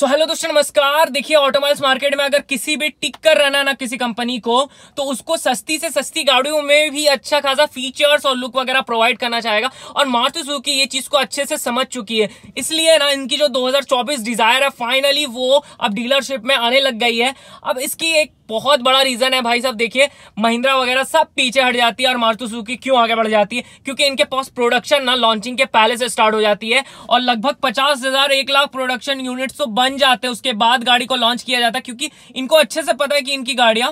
so hello दोस्तों नमस्कार देखिए ऑटोमोबाइल्स मार्केट में अगर किसी भी टिक्कर रहना ना किसी कंपनी को तो उसको सस्ती से सस्ती गाड़ियों में भी अच्छा खासा फीचर्स और लुक वगैरह प्रोवाइड करना चाहेगा और मारुति सुजुकी ये चीज को अच्छे से समझ चुकी है इसलिए ना इनकी जो 2024 डिजायर है फाइनली वो अब डीलरशिप में आने लग गई है अब इसकी एक बहुत बड़ा रीजन है भाई साहब देखिए महिंद्रा वगैरह सब पीछे हट जाती है और मारुति सुजुकी क्यों आगे बढ़ जाती है क्योंकि इनके पास प्रोडक्शन ना लॉन्चिंग के पहले से स्टार्ट हो जाती है और लगभग पचास हजार एक लाख प्रोडक्शन यूनिट्स तो बन जाते हैं उसके बाद गाड़ी को लॉन्च किया जाता है क्योंकि इनको अच्छे से पता है कि इनकी गाड़ियां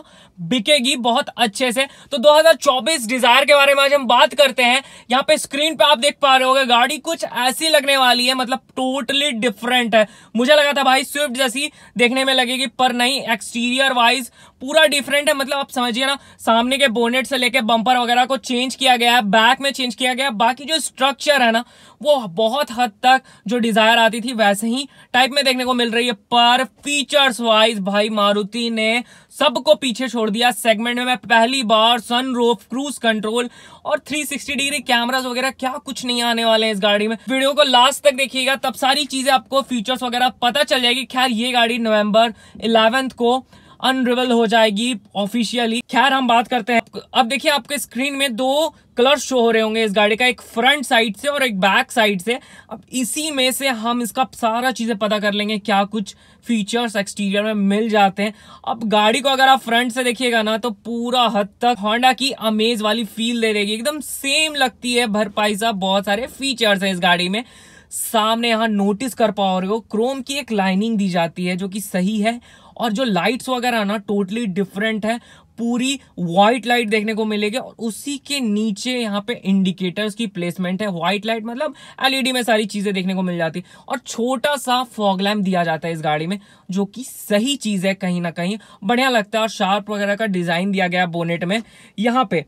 बिकेगी बहुत अच्छे से तो 2024 डिजायर के बारे में आज हम बात करते हैं यहाँ पे स्क्रीन पे आप देख पा रहे हो गाड़ी कुछ ऐसी लगने वाली है मतलब टोटली डिफरेंट है मुझे लगा था भाई स्विफ्ट जैसी देखने में लगेगी पर नहीं एक्सटीरियर वाइज पूरा डिफरेंट है मतलब आप समझिए ना सामने के बोनेट से लेके बम्पर वगैरह को चेंज किया गया है बैक में चेंज किया गया बाकी जो स्ट्रक्चर है ना वो बहुत हद तक जो डिजायर आती थी वैसे ही टाइप में देखने को मिल रही है पर फीचर्स वाइज भाई मारुति ने सबको पीछे छोड़ दिया सेगमेंट में मैं पहली बार सनरूफ क्रूज कंट्रोल और 360 डिग्री कैमरास वगैरह क्या कुछ नहीं आने वाले हैं इस गाड़ी में वीडियो को लास्ट तक देखिएगा तब सारी चीजें आपको फीचर्स वगैरह पता चल जाएगी खैर ये गाड़ी नवंबर इलेवेंथ को अनरिवल हो जाएगी ऑफिशियली खैर हम बात करते हैं अब देखिए आपके स्क्रीन में दो कलर शो हो रहे होंगे इस गाड़ी का एक फ्रंट साइड से और एक बैक साइड से अब इसी में से हम इसका सारा चीज़ें पता कर लेंगे क्या कुछ फीचर्स एक्सटीरियर में मिल जाते हैं अब गाड़ी को अगर आप फ्रंट से देखिएगा ना तो पूरा हद तक होंडा की अमेज वाली फील दे देगी एकदम सेम लगती है भरपाई सा बहुत सारे फीचर्स है इस गाड़ी में सामने यहाँ नोटिस कर पाओ रहे हो क्रोम की एक लाइनिंग दी जाती है जो कि सही है और जो लाइट्स वगैरह ना टोटली डिफरेंट है पूरी व्हाइट लाइट देखने को मिलेगी और उसी के नीचे यहाँ पे इंडिकेटर्स की प्लेसमेंट है व्हाइट लाइट मतलब एलईडी में सारी चीजें देखने को मिल जाती और छोटा सा फॉग लैम्प दिया जाता है इस गाड़ी में जो कि सही चीज है कहीं ना कहीं बढ़िया लगता है और शार्प वगैरह का डिजाइन दिया गया बोनेट में यहाँ पे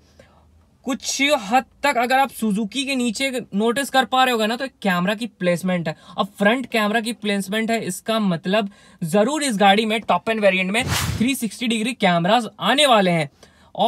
कुछ हद तक अगर आप सुजुकी के नीचे नोटिस कर पा रहे होगा ना तो एक कैमरा की प्लेसमेंट है अब फ्रंट कैमरा की प्लेसमेंट है इसका मतलब ज़रूर इस गाड़ी में टॉप एंड वेरिएंट में 360 डिग्री कैमराज आने वाले हैं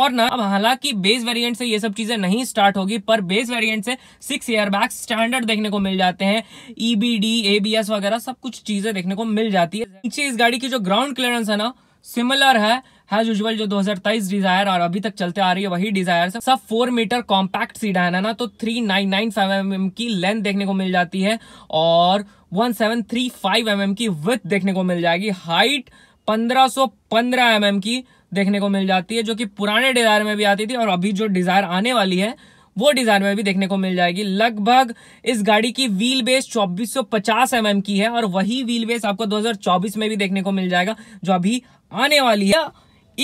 और ना अब हालांकि बेस वेरिएंट से ये सब चीज़ें नहीं स्टार्ट होगी पर बेस वेरिएंट से सिक्स ईयर बैग स्टैंडर्ड देखने को मिल जाते हैं ईबीडी e एबीएस वगैरह सब कुछ चीज़ें देखने को मिल जाती है नीचे इस गाड़ी की जो ग्राउंड क्लियरेंस है ना सिमिलर है हैज यूजल जो 2023 डिजायर और अभी तक चलते आ रही है वही डिजायर सब फोर मीटर कॉम्पैक्ट सीडा है ना तो three nine nine five M M की लेंथ देखने को मिल जाती है और one seven three five M M की विथ देखने को मिल जाएगी हाइट पंद्रह सौ पंद्रह एम एम की देखने को मिल जाती है जो कि पुराने डिजायर में भी आती थी और अभी जो डिजायर आने वाली है वो डिजाइन में भी देखने को मिल जाएगी लगभग इस गाड़ी की व्हील बेस 2450 mm की है और वही व्हील बेस आपको 2024 में भी देखने को मिल जाएगा जो अभी आने वाली है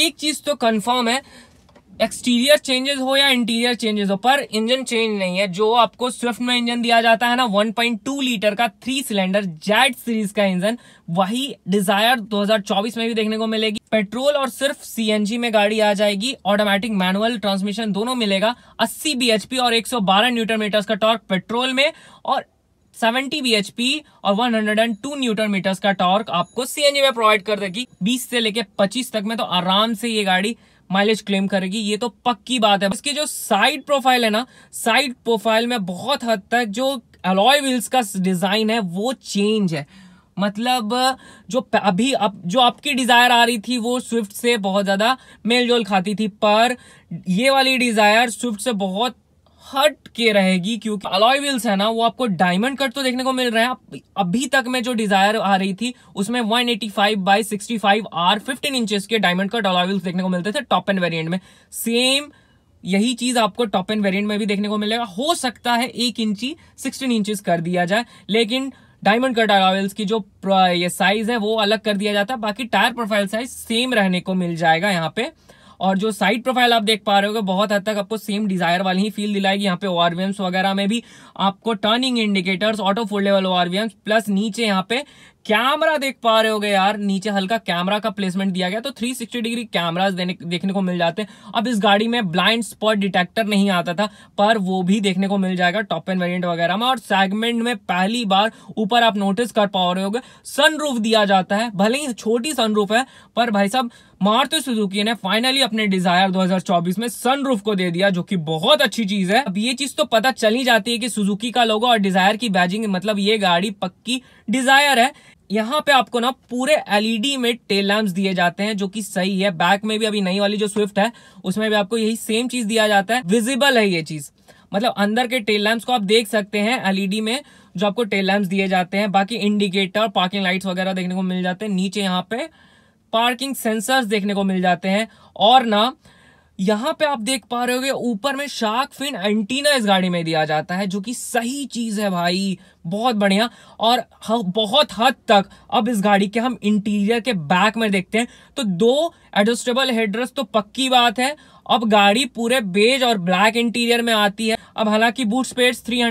एक चीज तो कंफर्म है एक्सटीरियर चेंजेस हो या इंटीरियर चेंजेस हो पर इंजन चेंज नहीं है जो आपको स्विफ्ट में इंजन दिया जाता है ना 1.2 लीटर का थ्री सिलेंडर जेट सीरीज का इंजन वही डिजायर 2024 में भी देखने को मिलेगी पेट्रोल और सिर्फ सीएनजी में गाड़ी आ जाएगी ऑटोमेटिक मैनुअल ट्रांसमिशन दोनों मिलेगा 80 बीएचपी और 112 न्यूटन मीटर का टॉर्क पेट्रोल में और एच पी और one hundred and two newton metres का टॉर्क आपको एनजी में प्रोवाइड कर देगी बीस से लेके पच्चीस तक में तो आराम से ये गाड़ी माइलेज क्लेम करेगी ये तो पक्की बात है इसकी जो साइड प्रोफाइल है ना साइड प्रोफाइल में बहुत हद तक जो अलॉय व्हील्स का डिजाइन है वो चेंज है मतलब जो अभी अब जो आपकी डिज़ायर आ रही थी वो स्विफ्ट से बहुत ज़्यादा मेल जोल खाती थी पर ये वाली डिज़ायर स्विफ्ट से बहुत हट के रहेगी क्योंकि अलॉय व्हील्स है ना वो आपको डायमंड कट तो देखने को मिल रहा है अभी तक में जो डिजायर आ रही थी उसमें 185 eighty five by sixty five R fifteen inches के डायमंड कट अलॉय व्हील्स देखने को मिलते थे टॉप एंड वेरियंट में सेम यही चीज आपको टॉप एंड वेरियंट में भी देखने को मिलेगा हो सकता है एक इंची सिक्सटीन इंचेस कर दिया जाए लेकिन डायमंड कट अलॉयल्स की जो ये साइज है वो अलग कर दिया जाता है बाकी टायर प्रोफाइल साइज सेम रहने को मिल जाएगा यहाँ पे और जो साइड प्रोफाइल आप देख पा रहे हो बहुत हद तक आपको सेम डिजायर वाली ही फील दिलाएगी यहाँ पे ओ वगैरह में भी आपको टर्निंग इंडिकेटर्स ऑटो फोल्डेबल ओ प्लस नीचे यहाँ पे कैमरा देख पा रहे होगे यार नीचे हल्का कैमरा का प्लेसमेंट दिया गया तो 360 डिग्री कैमरास देखने को मिल जाते हैं अब इस गाड़ी में ब्लाइंड स्पॉट डिटेक्टर नहीं आता था पर वो भी देखने को मिल जाएगा टॉप एंड वेरिएंट वगैरह में और सेगमेंट में पहली बार ऊपर आप नोटिस कर पा रहे हो सनरूफ दिया जाता है भले ही छोटी सनरूफ है पर भाई साहब मारुति सुजुकी ने फाइनली अपने डिजायर 2024 में सनरूफ को दे दिया जो कि बहुत अच्छी चीज है अब ये चीज तो पता चल ही जाती है कि सुजुकी का लोगो और डिजायर की बैजिंग मतलब ये गाड़ी पक्की डिजायर है यहाँ पे आपको ना पूरे एलईडी e में टेल लैम्प दिए जाते हैं जो कि सही है बैक में भी अभी नई वाली जो स्विफ्ट है उसमें भी आपको यही सेम चीज दिया जाता है विजिबल है ये चीज मतलब अंदर के टेल लैम्प को आप देख सकते हैं एलईडी e में जो आपको टेल लैम्प दिए जाते हैं बाकी इंडिकेटर पार्किंग लाइट्स वगैरह देखने को मिल जाते हैं नीचे यहाँ पे पार्किंग सेंसर्स देखने को मिल जाते हैं और ना यहाँ पे आप देख पा रहे हो ऊपर में शार्क फिन एंटीना इस गाड़ी में दिया जाता है जो कि सही चीज है भाई बहुत बढ़िया और बहुत हद तक अब इस गाड़ी के हम इंटीरियर के बैक में देखते हैं तो दो एडजस्टेबल हेडरेस तो पक्की बात है अब गाड़ी पूरे बेज और ब्लैक इंटीरियर में आती है अब हालांकि बूट स्पेस थ्री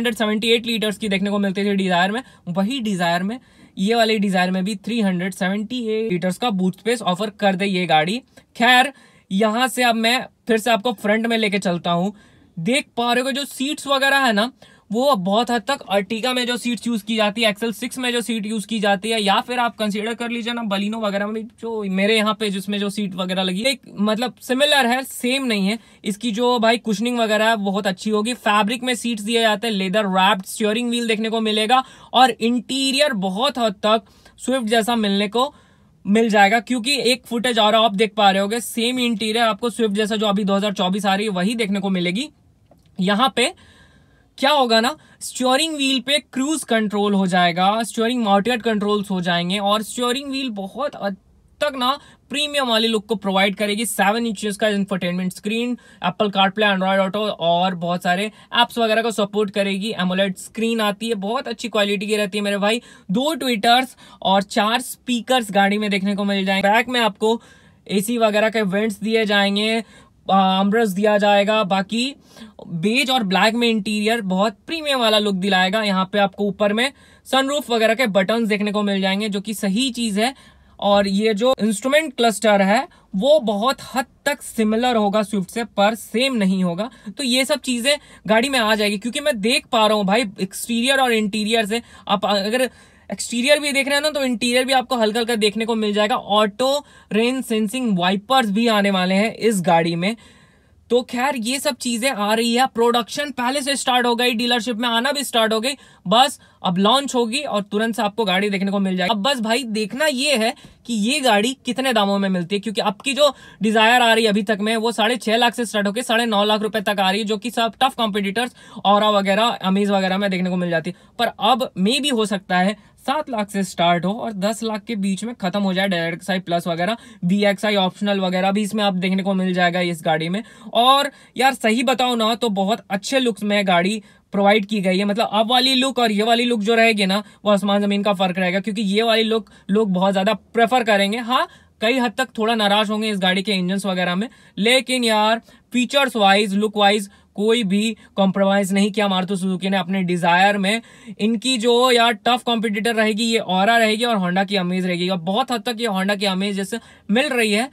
लीटर्स की देखने को मिलती थे डिजायर में वही डिजायर में ये वाली डिजायर में भी 378 लीटर्स का बूट स्पेस ऑफर कर दे ये गाड़ी खैर यहां से अब मैं फिर से आपको फ्रंट में लेके चलता हूं देख पा रहे हो जो सीट्स वगैरह है ना वो बहुत हद तक अर्टिका में जो सीट्स यूज़ की जाती है एक्सेल सिक्स में जो सीट यूज़ की जाती है या फिर आप कंसीडर कर लीजिए ना बलिनो वगैरह में जो मेरे यहाँ पे जिसमें जो सीट वगैरह लगी एक मतलब सिमिलर है सेम नहीं है इसकी जो भाई कुशनिंग वगैरह है बहुत अच्छी होगी फैब्रिक में सीट्स दिए जाते हैं लेदर रैप्ड स्टियरिंग व्हील देखने को मिलेगा और इंटीरियर बहुत हद तक स्विफ्ट जैसा मिलने को मिल जाएगा क्योंकि एक फुटेज और आप देख पा रहे होगे सेम इंटीरियर आपको स्विफ्ट जैसा जो अभी 2024 आ रही है वही देखने को मिलेगी यहां पे क्या होगा ना स्टीयरिंग व्हील पे क्रूज कंट्रोल हो जाएगा स्टीयरिंग माउटेड कंट्रोल्स हो जाएंगे और स्टीयरिंग व्हील बहुत तक ना प्रीमियम वाले लुक को प्रोवाइड करेगी सेवन इंचेस का infotainment screen Apple CarPlay Android Auto और बहुत सारे एप्स वगैरह को सपोर्ट करेगी एमोलेट स्क्रीन आती है बहुत अच्छी क्वालिटी की रहती है मेरे भाई दो ट्विटर्स और चार स्पीकर्स गाड़ी में देखने को मिल जाएंगे बैक में आपको ए वगैरह के वेंट्स दिए जाएंगे अम्ब्रस दिया जाएगा बाकी बेज और ब्लैक में इंटीरियर बहुत प्रीमियम वाला लुक दिलाएगा यहाँ पे आपको ऊपर में सनरूफ वगैरह के बटन्स देखने को मिल जाएंगे जो कि सही चीज़ है और ये जो इंस्ट्रूमेंट क्लस्टर है वो बहुत हद तक सिमिलर होगा स्विफ्ट से पर सेम नहीं होगा तो ये सब चीज़ें गाड़ी में आ जाएगी क्योंकि मैं देख पा रहा हूँ भाई एक्सटीरियर और इंटीरियर से आप अगर एक्सटीरियर भी देख रहे हैं ना तो इंटीरियर भी आपको हल्का हल्का देखने को मिल जाएगा ऑटो रेन सेंसिंग वाइपर्स भी आने वाले हैं इस गाड़ी में तो खैर ये सब चीजें आ रही है प्रोडक्शन पहले से स्टार्ट हो गई डीलरशिप में आना भी स्टार्ट हो गई बस अब लॉन्च होगी और तुरंत से आपको गाड़ी देखने को मिल जाएगी अब बस भाई देखना ये है कि ये गाड़ी कितने दामों में मिलती है क्योंकि अब की जो डिजायर आ रही है अभी तक में वो साढ़े छह लाख से स्टार्ट होकर साढ़े नौ लाख रुपए तक आ रही है जो कि सब टफ कॉम्पिटिटर्स और वगैरह अमीज वगैरह में देखने को मिल जाती है पर अब मे भी हो सकता है सात लाख से स्टार्ट हो और दस लाख के बीच में खत्म हो जाए डायरेक्ट एक्स आई प्लस वगैरह बी एक्स आई ऑप्शनल वगैरह भी इसमें आप देखने को मिल जाएगा इस गाड़ी में और यार सही बताओ ना तो बहुत अच्छे लुक्स में गाड़ी प्रोवाइड की गई है मतलब अब वाली लुक और ये वाली लुक जो रहेगी ना वो आसमान ज़मीन का फर्क रहेगा क्योंकि ये वाली लुक लोग बहुत ज़्यादा प्रेफर करेंगे हाँ कई हद तक थोड़ा नाराज होंगे इस गाड़ी के इंजन वगैरह में लेकिन यार फीचर्स वाइज लुक वाइज कोई भी कॉम्प्रोमाइज नहीं किया मारुति सुजुकी ने अपने डिजायर में इनकी जो यार टफ कॉम्पिटिटर रहेगी ये और रहेगी और होंडा की अमेज रहेगी और बहुत हद तक ये होंडा की अमेज जैसे मिल रही है